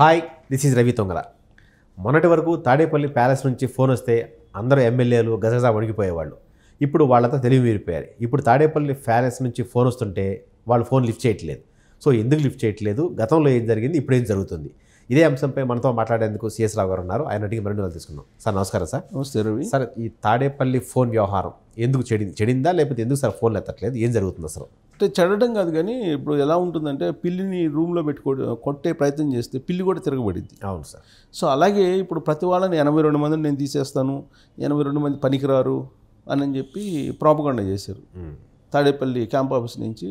Hi this is Ravi Tongala మొన్నటి వరకు Tadepalli palace నుంచి ఫోన్ వస్తే అందరూ ఎమ్మెల్యేలు గజగజా వణిగిపోయేవాళ్ళు ఇప్పుడు వాళ్ళతో తెలివి మీరిపోయారు ఇప్పుడు తాడేపల్లి ప్యాలెస్ నుంచి ఫోన్ వస్తుంటే వాళ్ళు ఫోన్ లిఫ్ట్ చేయట్లేదు సో ఎందుకు లిఫ్ట్ చేయట్లేదు గతంలో ఏం జరిగింది ఇప్పుడు ఏం జరుగుతుంది ఇదే అంశంపై మనతో మాట్లాడేందుకు సిఎస్ రావు గారు ఉన్నారు ఆయన అడిగి మరిన్ని తీసుకున్నాం సార్ నమస్కారం సార్ నమస్తే రవి సార్ ఈ తాడేపల్లి ఫోన్ వ్యవహారం ఎందుకు చెడింది చెడిందా లేకపోతే ఎందుకు సార్ ఫోన్లు ఎత్తట్లేదు ఏం జరుగుతుంది అసలు అంటే చెడడం కాదు కానీ ఇప్పుడు ఎలా ఉంటుందంటే పిల్లిని రూమ్లో పెట్టుకో కొట్టే ప్రయత్నం చేస్తే పిల్లి కూడా తిరగబడింది అవును సార్ సో అలాగే ఇప్పుడు ప్రతి వాళ్ళని ఎనభై రెండు మందిని నేను తీసేస్తాను ఎనభై రెండు మంది పనికిరారు అని చెప్పి ప్రాపగండ చేశారు తాడేపల్లి క్యాంప్ ఆఫీస్ నుంచి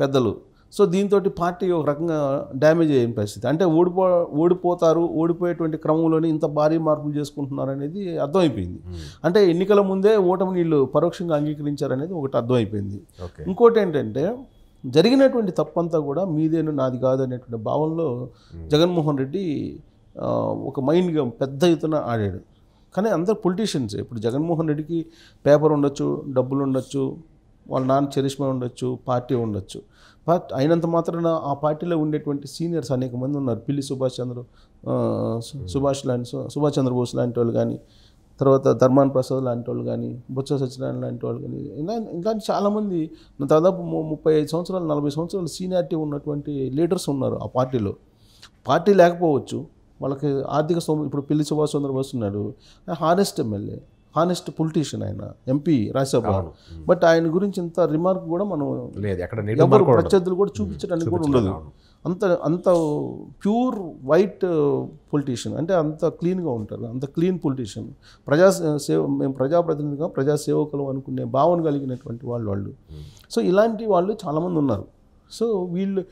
పెద్దలు సో దీంతో పార్టీ ఒక రకంగా డ్యామేజ్ అయిన పరిస్థితి అంటే ఓడిపో ఓడిపోతారు ఓడిపోయేటువంటి క్రమంలోనే ఇంత భారీ మార్పులు చేసుకుంటున్నారు అనేది అర్థమైపోయింది అంటే ఎన్నికల ముందే ఓటమి నీళ్ళు పరోక్షంగా అంగీకరించారనేది ఒకటి అర్థమైపోయింది ఇంకోటి ఏంటంటే జరిగినటువంటి తప్పంతా కూడా మీదేను నాది కాదు అనేటువంటి భావనలో జగన్మోహన్ రెడ్డి ఒక మైండ్గా పెద్ద ఎత్తున ఆడాడు కానీ అందరు పొలిటీషియన్స్ ఇప్పుడు జగన్మోహన్ రెడ్డికి పేపర్ ఉండొచ్చు డబ్బులు ఉండొచ్చు వాళ్ళ నాన్న చరిష్మా ఉండొచ్చు పార్టీ ఉండొచ్చు బట్ అయినంత మాత్రాన ఆ పార్టీలో ఉండేటువంటి సీనియర్స్ అనేక మంది ఉన్నారు పిల్లి సుభాష్ చంద్ర సుభాష్ లాంటి సుభాష్ చంద్రబోస్ లాంటి వాళ్ళు కానీ తర్వాత ధర్మాన్ ప్రసాద్ లాంటి వాళ్ళు కానీ బొత్స సత్యనారాయణ లాంటి వాళ్ళు కానీ ఇలాంటి చాలామంది దాదాపు ముప్పై ఐదు సంవత్సరాలు నలభై సంవత్సరాలు సీనియారిటీ ఉన్నటువంటి లీడర్స్ ఉన్నారు ఆ పార్టీలో పార్టీ లేకపోవచ్చు వాళ్ళకి ఆర్థిక ఇప్పుడు పిల్లి సుభాష్ చంద్రబోస్ ఉన్నాడు హానెస్ట్ ఎమ్మెల్యే హానెస్ట్ పొలిటీషియన్ ఆయన ఎంపీ రాజ్యసభ బట్ ఆయన గురించి ఇంత రిమార్క్ కూడా మనం లేదు ప్రత్యర్థులు కూడా చూపించడానికి కూడా ఉండదు అంత అంత ప్యూర్ వైట్ పొలిటీషియన్ అంటే అంత క్లీన్గా ఉంటారు అంత క్లీన్ పొలిటీషియన్ ప్రజా సేవ మేము ప్రజాప్రతినిధిగా ప్రజాసేవకులు అనుకునే భావన కలిగినటువంటి వాళ్ళు వాళ్ళు సో ఇలాంటి వాళ్ళు చాలామంది ఉన్నారు సో వీళ్ళు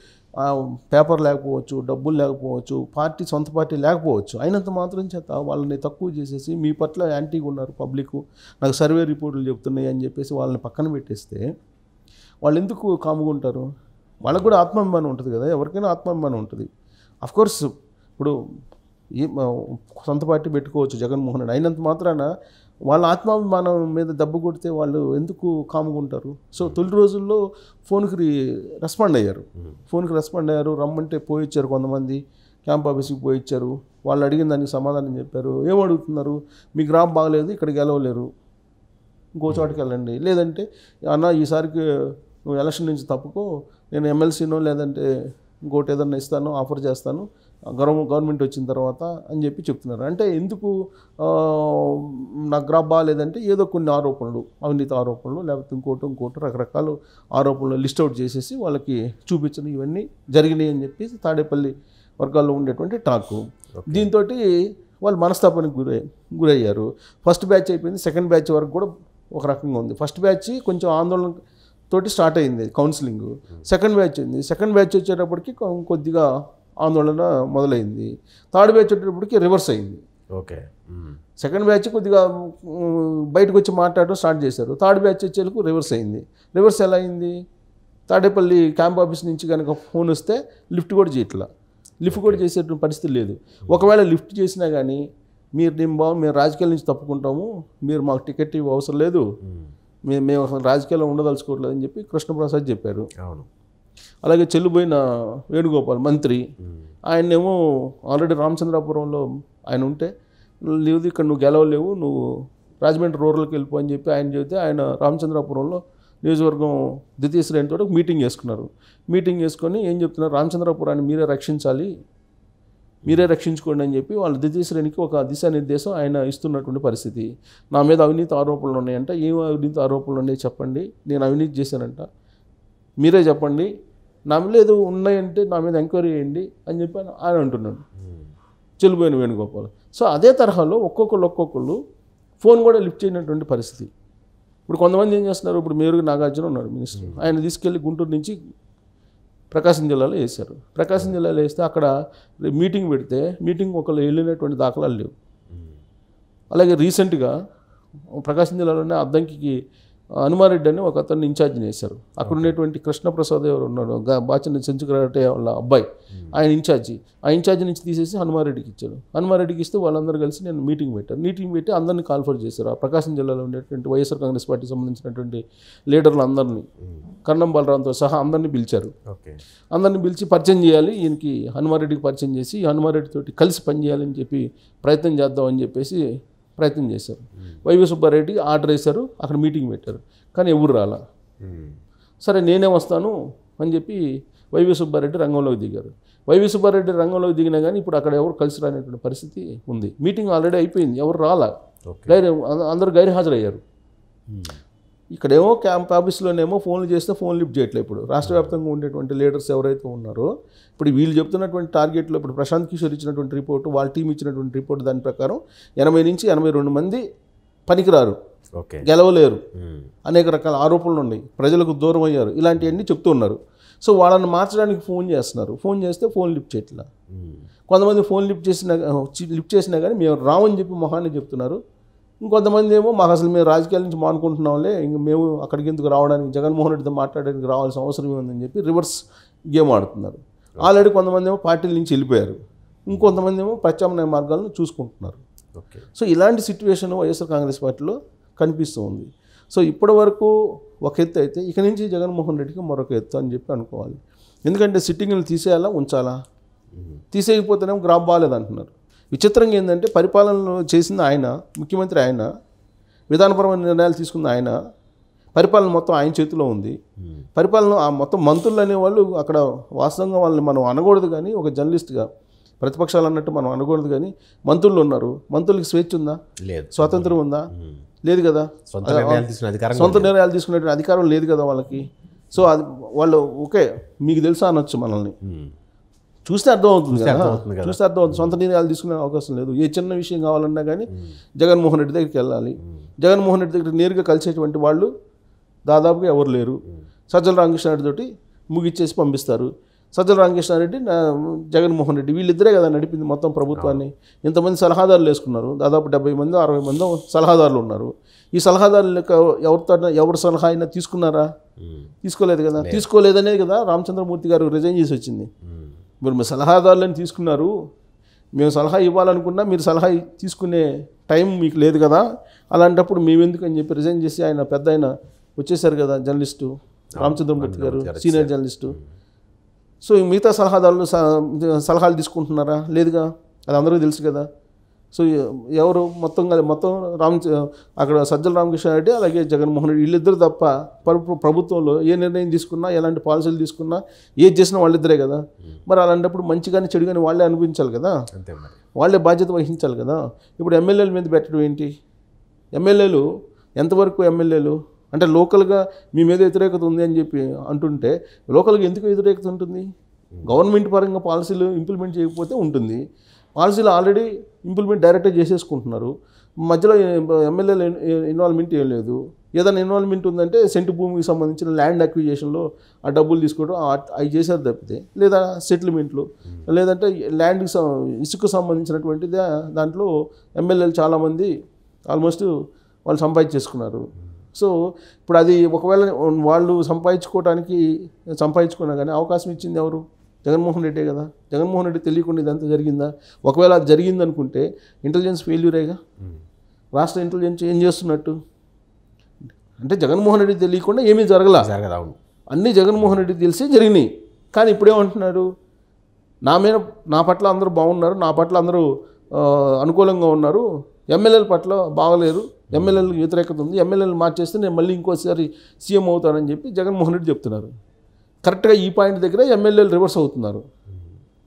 పేపర్ లేకపోవచ్చు డబ్బులు లేకపోవచ్చు పార్టీ సొంత పార్టీ లేకపోవచ్చు అయినంత మాత్రం చేత వాళ్ళని తక్కువ చేసేసి మీ పట్ల యాంటీగా ఉన్నారు పబ్లిక్ నాకు సర్వే రిపోర్టులు చెప్తున్నాయి అని చెప్పేసి వాళ్ళని పక్కన పెట్టేస్తే వాళ్ళు ఎందుకు కాముకుంటారు వాళ్ళకు కూడా ఆత్మాభిమానం ఉంటుంది కదా ఎవరికైనా ఆత్మాభిమానం ఉంటుంది కోర్స్ ఇప్పుడు ఏ సొంత పార్టీ పెట్టుకోవచ్చు జగన్మోహన్ రెడ్డి అయినంత మాత్రాన వాళ్ళ ఆత్మాభిమానం మీద దెబ్బ కొడితే వాళ్ళు ఎందుకు కాముకుంటారు సో తొలి రోజుల్లో ఫోన్కి రెస్పాండ్ అయ్యారు ఫోన్కి రెస్పాండ్ అయ్యారు రమ్మంటే పోయి ఇచ్చారు కొంతమంది క్యాంప్ ఆఫీస్కి పోయి ఇచ్చారు వాళ్ళు అడిగిన దానికి సమాధానం చెప్పారు ఏం అడుగుతున్నారు మీ గ్రామ్ బాగలేదు ఇక్కడికి గెలవలేరు ఇంకో చోటుకి వెళ్ళండి లేదంటే అన్న ఈసారికి నువ్వు ఎలక్షన్ నుంచి తప్పుకో నేను ఎమ్మెల్సీనో లేదంటే ఇంకోటి ఏదన్నా ఇస్తాను ఆఫర్ చేస్తాను గవర్నమెంట్ వచ్చిన తర్వాత అని చెప్పి చెప్తున్నారు అంటే ఎందుకు నాకు గ్రాబ్ బాగాలేదంటే ఏదో కొన్ని ఆరోపణలు అవినీతి ఆరోపణలు లేకపోతే ఇంకోటి ఇంకోటి రకరకాల ఆరోపణలు లిస్ట్ అవుట్ చేసేసి వాళ్ళకి చూపించడం ఇవన్నీ జరిగినాయి అని చెప్పేసి తాడేపల్లి వర్గాల్లో ఉండేటువంటి టాక్ దీంతో వాళ్ళు మనస్తాపానికి గురై గురయ్యారు ఫస్ట్ బ్యాచ్ అయిపోయింది సెకండ్ బ్యాచ్ వరకు కూడా ఒక రకంగా ఉంది ఫస్ట్ బ్యాచ్ కొంచెం ఆందోళన తోటి స్టార్ట్ అయింది కౌన్సిలింగ్ సెకండ్ బ్యాచ్ ఉంది సెకండ్ బ్యాచ్ వచ్చేటప్పటికి కొద్దిగా ఆందోళన మొదలైంది థర్డ్ బ్యాచ్ వచ్చేటప్పటికి రివర్స్ అయింది ఓకే సెకండ్ బ్యాచ్ కొద్దిగా బయటకు వచ్చి మాట్లాడడం స్టార్ట్ చేశారు థర్డ్ బ్యాచ్ వచ్చేందుకు రివర్స్ అయింది రివర్స్ ఎలా అయింది తాడేపల్లి క్యాంప్ ఆఫీస్ నుంచి కనుక ఫోన్ వస్తే లిఫ్ట్ కూడా చేయట్లా లిఫ్ట్ కూడా చేసేటువంటి పరిస్థితి లేదు ఒకవేళ లిఫ్ట్ చేసినా కానీ మీరు నేను బాగు మేము రాజకీయాల నుంచి తప్పుకుంటాము మీరు మాకు టికెట్ ఇవ్వ అవసరం లేదు మేము మేము రాజకీయాల్లో ఉండదలుచుకోవట్లేదు అని చెప్పి కృష్ణప్రసాద్ చెప్పారు అవును అలాగే చెల్లిపోయిన వేణుగోపాల్ మంత్రి ఆయన్నేమో ఆల్రెడీ రామచంద్రాపురంలో ఆయన ఉంటే లేదు ఇక్కడ నువ్వు గెలవలేవు నువ్వు రాజమండ్రి రూరల్కి వెళ్ళిపో అని చెప్పి ఆయన చెబితే ఆయన రామచంద్రాపురంలో నియోజకవర్గం ద్వితీయ శ్రేణితో మీటింగ్ వేసుకున్నారు మీటింగ్ చేసుకొని ఏం చెప్తున్నారు రామచంద్రాపురాన్ని మీరే రక్షించాలి మీరే రక్షించుకోండి అని చెప్పి వాళ్ళు ద్వితీయ శ్రేణికి ఒక దిశానిర్దేశం ఆయన ఇస్తున్నటువంటి పరిస్థితి నా మీద అవినీతి ఆరోపణలు ఉన్నాయంట ఏం అవినీతి ఆరోపణలు ఉన్నాయి చెప్పండి నేను అవినీతి చేశానంట మీరే చెప్పండి నా మీద ఏదో ఉన్నాయంటే నా మీద ఎంక్వైరీ చేయండి అని చెప్పి ఆయన అంటున్నాడు చెల్లిపోయిన వేణుగోపాల్ సో అదే తరహాలో ఒక్కొక్కళ్ళు ఒక్కొక్కళ్ళు ఫోన్ కూడా లిఫ్ట్ చేయనటువంటి పరిస్థితి ఇప్పుడు కొంతమంది ఏం చేస్తున్నారు ఇప్పుడు మేరు నాగార్జున ఉన్నారు మినిస్టర్ ఆయన తీసుకెళ్ళి గుంటూరు నుంచి ప్రకాశం జిల్లాలో వేశారు ప్రకాశం జిల్లాలో వేస్తే అక్కడ మీటింగ్ పెడితే మీటింగ్ ఒకళ్ళు వెళ్ళినటువంటి దాఖలాలు లేవు అలాగే రీసెంట్గా ప్రకాశం జిల్లాలోనే అద్దంకి హనుమారెడ్డి అని ఒక అతన్ని ఇన్ఛార్జ్ వేశారు అక్కడ ఉండేటువంటి కృష్ణప్రసాద్ ఎవరు ఉన్నాడు బాచన్న చెంచుకరాటే వాళ్ళ అబ్బాయి ఆయన ఇన్ఛార్జి ఆ ఇన్ఛార్జ్ నుంచి తీసేసి హనుమారెడ్డికి ఇచ్చాడు హనుమారెడ్డికి ఇస్తే వాళ్ళందరూ కలిసి నేను మీటింగ్ పెట్టాను మీటింగ్ పెట్టి అందరినీ కాల్ఫర్ చేశారు ఆ ప్రకాశం జిల్లాలో ఉండేటువంటి వైఎస్ఆర్ కాంగ్రెస్ పార్టీ సంబంధించినటువంటి లీడర్లు అందరినీ కన్నం బలరాంతో సహా అందరినీ పిలిచారు అందరిని పిలిచి పరిచయం చేయాలి ఈయనకి హనుమారెడ్డికి పరిచయం చేసి హనుమారెడ్డితోటి కలిసి పనిచేయాలని చెప్పి ప్రయత్నం చేద్దామని చెప్పేసి ప్రయత్నం చేశారు వైవి సుబ్బారెడ్డి ఆర్డర్ వేశారు అక్కడ మీటింగ్ పెట్టారు కానీ ఎవరు రాలా సరే నేనే వస్తాను అని చెప్పి వైవి సుబ్బారెడ్డి రంగంలోకి దిగారు వైవి సుబ్బారెడ్డి రంగంలోకి దిగినా కానీ ఇప్పుడు అక్కడ ఎవరు కలిసి రానటువంటి పరిస్థితి ఉంది మీటింగ్ ఆల్రెడీ అయిపోయింది ఎవరు రాలా గైర్ అందరూ గైర్హాజరయ్యారు hmm. ఇక్కడేమో క్యాంప్ ఆఫీస్లోనేమో ఫోన్లు చేస్తే ఫోన్ లిఫ్ట్ చేయట్లేదు ఇప్పుడు రాష్ట్ర వ్యాప్తంగా ఉండేటువంటి లీడర్స్ ఎవరైతే ఉన్నారో ఇప్పుడు వీళ్ళు చెప్తున్నటువంటి టార్గెట్లో ఇప్పుడు ప్రశాంత్ కిషోర్ ఇచ్చినటువంటి రిపోర్టు వాళ్ళ టీం ఇచ్చినటువంటి రిపోర్ట్ దాని ప్రకారం ఎనభై నుంచి ఎనభై రెండు మంది పనికిరారు ఓకే గెలవలేరు అనేక రకాల ఆరోపణలు ఉన్నాయి ప్రజలకు దూరం అయ్యారు ఇలాంటివన్నీ చెప్తున్నారు సో వాళ్ళని మార్చడానికి ఫోన్ చేస్తున్నారు ఫోన్ చేస్తే ఫోన్ లిఫ్ట్ చేయట్లా కొంతమంది ఫోన్ లిఫ్ట్ చేసినా లిఫ్ట్ చేసినా కానీ మేము రామని చెప్పి మొహాన్ని చెప్తున్నారు ఇంకొంతమంది ఏమో మాకు అసలు మేము రాజకీయాల నుంచి మానుకుంటున్నాంలే ఇంక మేము అక్కడికి ఎందుకు రావడానికి జగన్మోహన్ రెడ్డితో మాట్లాడడానికి రావాల్సిన అవసరం ఏముందని చెప్పి రివర్స్ గేమ్ ఆడుతున్నారు ఆల్రెడీ కొంతమంది ఏమో పార్టీల నుంచి వెళ్ళిపోయారు ఇంకొంతమంది ఏమో ప్రత్యామ్నాయ మార్గాలను చూసుకుంటున్నారు సో ఇలాంటి సిచ్యువేషన్ వైఎస్ఆర్ కాంగ్రెస్ పార్టీలో కనిపిస్తూ ఉంది సో ఇప్పటి వరకు ఒక ఎత్తు అయితే ఇక నుంచి జగన్మోహన్ రెడ్డికి మరొక ఎత్తు అని చెప్పి అనుకోవాలి ఎందుకంటే సిట్టింగ్లు తీసేయాలా ఉంచాలా తీసేయకపోతేనేమో గ్రాప్ అంటున్నారు విచిత్రంగా ఏంటంటే పరిపాలనలో చేసింది ఆయన ముఖ్యమంత్రి ఆయన విధానపరమైన నిర్ణయాలు తీసుకున్న ఆయన పరిపాలన మొత్తం ఆయన చేతిలో ఉంది పరిపాలన ఆ మొత్తం మంత్రులు అనేవాళ్ళు అక్కడ వాస్తవంగా వాళ్ళని మనం అనకూడదు కానీ ఒక జర్నలిస్ట్గా ప్రతిపక్షాలు అన్నట్టు మనం అనకూడదు కానీ మంత్రులు ఉన్నారు మంత్రులకి స్వేచ్ఛ ఉందా లేదు స్వాతంత్రం ఉందా లేదు కదా సొంత నిర్ణయాలు తీసుకునే అధికారం లేదు కదా వాళ్ళకి సో అది వాళ్ళు ఓకే మీకు తెలుసా అనొచ్చు మనల్ని చూస్తే అర్థమవుతుంది అర్థమవుతుంది చూస్తే అర్థమవుతుంది సొంత నిర్ణయాలు తీసుకునే అవకాశం లేదు ఏ చిన్న విషయం కావాలన్నా కానీ జగన్మోహన్ రెడ్డి దగ్గరికి వెళ్ళాలి జగన్మోహన్ రెడ్డి దగ్గర నేరుగా కలిసేటువంటి వాళ్ళు దాదాపుగా ఎవరు లేరు సజ్జల రామకృష్ణారెడ్డితోటి ముగిచ్చేసి పంపిస్తారు సజ్జల రామకృష్ణారెడ్డి జగన్మోహన్ రెడ్డి వీళ్ళిద్దరే కదా నడిపింది మొత్తం ప్రభుత్వాన్ని ఇంతమంది సలహాదారులు వేసుకున్నారు దాదాపు డెబ్బై మంది అరవై మంది సలహాదారులు ఉన్నారు ఈ సలహాదారుల యొక్క ఎవరితో ఎవరి సలహా అయినా తీసుకున్నారా తీసుకోలేదు కదా తీసుకోలేదనేది కదా రామచంద్రమూర్తి గారు రిజైన్ చేసి వచ్చింది మీరు మీ సలహాదారులను తీసుకున్నారు మేము సలహా ఇవ్వాలనుకున్నా మీరు సలహా తీసుకునే టైం మీకు లేదు కదా అలాంటప్పుడు మేమెందుకు అని చెప్పి రిజైన్ చేసి ఆయన పెద్ద ఆయన వచ్చేసారు కదా జర్నలిస్టు రామచంద్రమూర్తి గారు సీనియర్ జర్నలిస్టు సో మిగతా సలహాదారులు సలహాలు తీసుకుంటున్నారా లేదుగా అది అందరికీ తెలుసు కదా సో ఎవరు మొత్తం మొత్తం రామ్ అక్కడ సజ్జల రామకృష్ణ రెడ్డి అలాగే జగన్మోహన్ రెడ్డి వీళ్ళిద్దరు తప్ప ప్రభుత్వంలో ఏ నిర్ణయం తీసుకున్నా ఎలాంటి పాలసీలు తీసుకున్నా ఏది చేసినా వాళ్ళిద్దరే కదా మరి అలాంటప్పుడు మంచి కానీ చెడు కానీ వాళ్ళే అనిపించాలి కదా వాళ్ళే బాధ్యత వహించాలి కదా ఇప్పుడు ఎమ్మెల్యేల మీద పెట్టడం ఏంటి ఎమ్మెల్యేలు ఎంతవరకు ఎమ్మెల్యేలు అంటే లోకల్గా మీ మీద వ్యతిరేకత ఉంది అని చెప్పి అంటుంటే లోకల్గా ఎందుకు వ్యతిరేకత ఉంటుంది గవర్నమెంట్ పరంగా పాలసీలు ఇంప్లిమెంట్ చేయకపోతే ఉంటుంది పాలసీలు ఆల్రెడీ ఇంప్లిమెంట్ డైరెక్ట్గా చేసేసుకుంటున్నారు మధ్యలో ఎమ్మెల్యేల ఇన్వాల్వ్మెంట్ ఏం లేదు ఏదైనా ఇన్వాల్వ్మెంట్ ఉందంటే సెంటు భూమికి సంబంధించిన ల్యాండ్ అక్విజేషన్లో ఆ డబ్బులు తీసుకోవడం అవి చేశారు తప్పితే లేదా సెటిల్మెంట్లు లేదంటే ల్యాండ్కి ఇసుకు సంబంధించినటువంటి దాంట్లో ఎమ్మెల్యేలు చాలామంది ఆల్మోస్ట్ వాళ్ళు సంపాదించేసుకున్నారు సో ఇప్పుడు అది ఒకవేళ వాళ్ళు సంపాదించుకోవడానికి సంపాదించుకున్నా కానీ అవకాశం ఇచ్చింది ఎవరు జగన్మోహన్ రెడ్డే కదా జగన్మోహన్ రెడ్డి తెలియకుండా ఇదంతా జరిగిందా ఒకవేళ అది జరిగిందనుకుంటే ఇంటెలిజెన్స్ ఫెయిల్యూరేగా రాష్ట్ర ఇంటెలిజెన్స్ ఏం చేస్తున్నట్టు అంటే జగన్మోహన్ రెడ్డి తెలియకుండా ఏమీ జరగల జరగదు అన్నీ జగన్మోహన్ రెడ్డి తెలిసి జరిగినాయి కానీ ఇప్పుడేమంటున్నారు నా మీద నా పట్ల అందరూ బాగున్నారు నా పట్ల అందరూ అనుకూలంగా ఉన్నారు ఎమ్మెల్యేల పట్ల బాగలేరు ఎమ్మెల్యేలకు వ్యతిరేకత ఉంది ఎమ్మెల్యేలు మార్చేస్తే నేను మళ్ళీ ఇంకోసారి సీఎం అవుతానని చెప్పి జగన్మోహన్ రెడ్డి చెప్తున్నారు కరెక్ట్గా ఈ పాయింట్ దగ్గర ఎమ్మెల్యేలు రివర్స్ అవుతున్నారు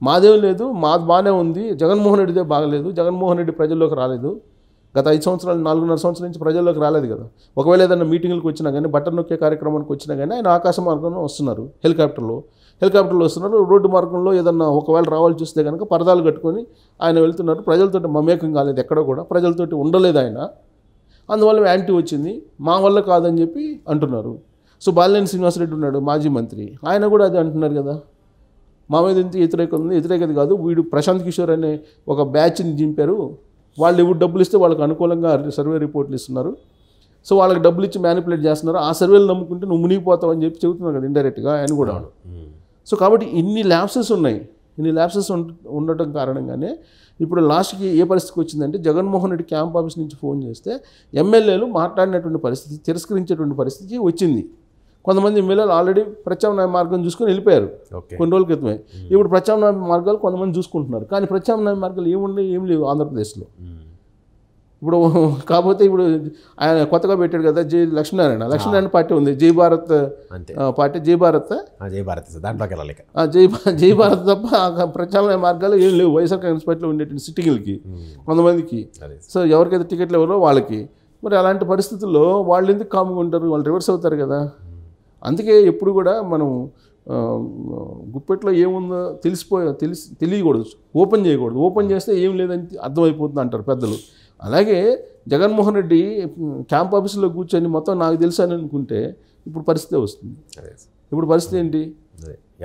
మాదేం లేదు మాది బాగానే ఉంది జగన్మోహన్ రెడ్డిదే బాగలేదు జగన్మోహన్ రెడ్డి ప్రజల్లోకి రాలేదు గత ఐదు సంవత్సరాలు నాలుగున్నర సంవత్సరాల నుంచి ప్రజల్లోకి రాలేదు కదా ఒకవేళ ఏదైనా మీటింగ్లకు వచ్చినా కానీ బట్టర్ నొక్కే కార్యక్రమానికి వచ్చినా కానీ ఆయన ఆకాశ మార్గంలో వస్తున్నారు హెలికాప్టర్లో హెలికాప్టర్లో వస్తున్నారు రోడ్డు మార్గంలో ఏదన్నా ఒకవేళ రావాలి చూస్తే కనుక పరదాలు కట్టుకొని ఆయన వెళ్తున్నారు ప్రజలతోటి మమేకం కాలేదు ఎక్కడ కూడా ప్రజలతోటి ఉండలేదు ఆయన అందువల్ల యాంటీ వచ్చింది మా వల్ల కాదని చెప్పి అంటున్నారు సో బాలినేని శ్రీనివాసరెడ్డి ఉన్నాడు మాజీ మంత్రి ఆయన కూడా అది అంటున్నారు కదా మా మీద ఎంత వ్యతిరేకత ఉంది వ్యతిరేకత కాదు వీడు ప్రశాంత్ కిషోర్ అనే ఒక బ్యాచ్ని దింపారు వాళ్ళు ఎవరు డబ్బులు ఇస్తే వాళ్ళకి అనుకూలంగా సర్వే రిపోర్ట్లు ఇస్తున్నారు సో వాళ్ళకి డబ్బులు ఇచ్చి మ్యానిపులేట్ చేస్తున్నారు ఆ సర్వేలు నమ్ముకుంటే నువ్వు మునిగిపోతావు అని చెప్పి చెబుతున్నారు కదా ఇండైరెక్ట్గా ఆయన కూడా సో కాబట్టి ఇన్ని ల్యాబ్సెస్ ఉన్నాయి ఇన్ని ల్యాబ్సెస్ ఉండటం కారణంగానే ఇప్పుడు లాస్ట్కి ఏ పరిస్థితికి వచ్చిందంటే జగన్మోహన్ రెడ్డి క్యాంప్ ఆఫీస్ నుంచి ఫోన్ చేస్తే ఎమ్మెల్యేలు మాట్లాడినటువంటి పరిస్థితి తిరస్కరించేటువంటి పరిస్థితి వచ్చింది కొంతమంది ఎమ్మెల్యేలు ఆల్రెడీ ప్రత్యామ్నాయ మార్గం చూసుకుని వెళ్ళిపోయారు కొన్ని రోజుల క్రితమే ఇప్పుడు ప్రత్యామ్నాయ మార్గాలు కొంతమంది చూసుకుంటున్నారు కానీ ప్రత్యామ్నాయ మార్గాలు ఏమున్నాయి ఏం లేవు ఆంధ్రప్రదేశ్లో ఇప్పుడు కాకపోతే ఇప్పుడు ఆయన కొత్తగా పెట్టాడు కదా జై లక్ష్మీనారాయణ లక్ష్మీనారాయణ పార్టీ ఉంది జై భారత్ పార్టీ జై భారత్ జై భారత్ దాంట్లోకి వెళ్ళలేక జై జై భారత్ తప్ప ప్రచారమైన మార్గాలు ఏం లేవు వైఎస్ఆర్ కాంగ్రెస్ పార్టీలో ఉండేటువంటి సిట్టింగ్లకి కొంతమందికి సో ఎవరికైతే టికెట్లు ఎవరో వాళ్ళకి మరి అలాంటి పరిస్థితుల్లో వాళ్ళు ఎందుకు కాముగా ఉంటారు వాళ్ళు రివర్స్ అవుతారు కదా అందుకే ఎప్పుడు కూడా మనం గుప్పెట్లో ఏముందో తెలిసిపో తెలిసి తెలియకూడదు ఓపెన్ చేయకూడదు ఓపెన్ చేస్తే ఏం లేదని అర్థమైపోతుంది అంటారు పెద్దలు అలాగే జగన్మోహన్ రెడ్డి క్యాంప్ ఆఫీసులో కూర్చొని మొత్తం నాకు తెలుసు అని అనుకుంటే ఇప్పుడు పరిస్థితి వస్తుంది ఇప్పుడు పరిస్థితి ఏంటి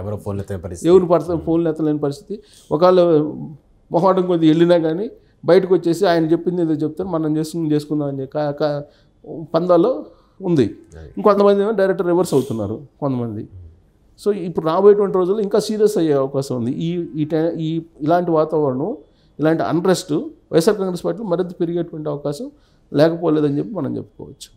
ఎవరు ఫోన్లు పరిస్థితి ఎవరు పడతా ఫోన్లు ఎత్తలేని పరిస్థితి ఒకవేళ మొహాటం కొద్దిగా వెళ్ళినా కానీ బయటకు వచ్చేసి ఆయన చెప్పింది ఏదో చెప్తారు మనం చేసుకుని చేసుకుందాం అని పందాలో ఉంది ఇంకొంతమంది ఏమో డైరెక్టర్ రివర్స్ అవుతున్నారు కొంతమంది సో ఇప్పుడు రాబోయేటువంటి రోజుల్లో ఇంకా సీరియస్ అయ్యే అవకాశం ఉంది ఈ ఈ ఈ ఇలాంటి వాతావరణం ఇలాంటి అన్రెస్ట్ వైఎస్ఆర్ కాంగ్రెస్ పార్టీలో మరింత పెరిగేటువంటి అవకాశం లేకపోలేదని చెప్పి మనం చెప్పుకోవచ్చు